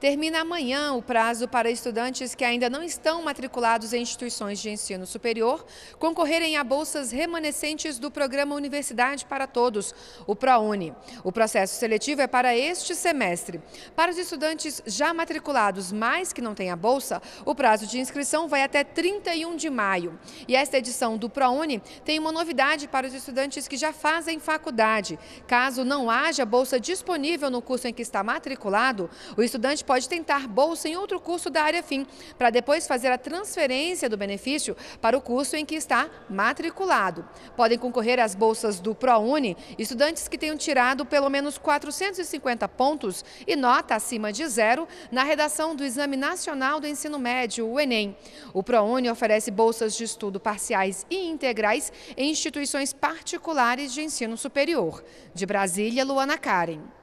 Termina amanhã o prazo para estudantes que ainda não estão matriculados em instituições de ensino superior concorrerem a bolsas remanescentes do programa Universidade para Todos, o ProUni. O processo seletivo é para este semestre. Para os estudantes já matriculados, mas que não têm a bolsa, o prazo de inscrição vai até 31 de maio. E esta edição do ProUni tem uma novidade para os estudantes que já fazem faculdade. Caso não haja bolsa disponível no curso em que está matriculado, o estudante pode tentar bolsa em outro curso da área fim, para depois fazer a transferência do benefício para o curso em que está matriculado. Podem concorrer às bolsas do ProUni estudantes que tenham tirado pelo menos 450 pontos e nota acima de zero na redação do Exame Nacional do Ensino Médio, o Enem. O ProUni oferece bolsas de estudo parciais e integrais em instituições particulares de ensino superior. De Brasília, Luana Karen.